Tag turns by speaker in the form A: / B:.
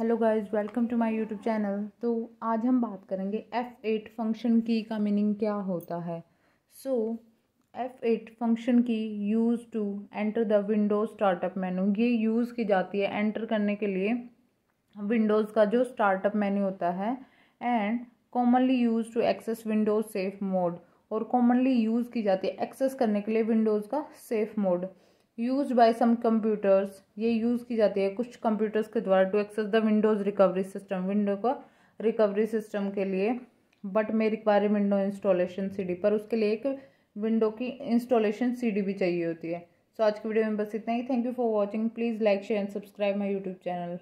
A: hello guys welcome to my YouTube channel तो आज हम बात करेंगे एफ़ एट फंक्शन की का मीनिंग क्या होता है so F eight function key use to enter the Windows startup menu ये यूज़ की जाती है एंटर करने के लिए विंडोज़ का जो स्टार्टअप मेनू होता है and commonly use to access Windows safe mode और कॉमनली यूज़ की जाती है एक्सेस करने के लिए विंडोज़ का safe mode use by some computers ये यूज़ की जाती है कुछ कंप्यूटर्स के द्वारा to access the Windows recovery system window का रिकवरी सिस्टम के लिए but may require window installation CD पर उसके लिए एक विंडो की इंस्टॉलेशन सीडी भी चाहिए होती है सो so, आज की वीडियो में बस इतना ही thank you for watching please like share and subscribe my YouTube channel